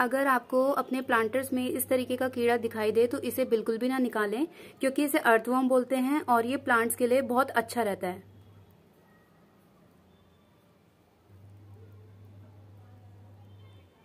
अगर आपको अपने प्लांटर्स में इस तरीके का कीड़ा दिखाई दे तो इसे बिल्कुल भी ना निकालें क्योंकि इसे अर्थवॉर्म बोलते हैं और ये प्लांट्स के लिए बहुत अच्छा रहता है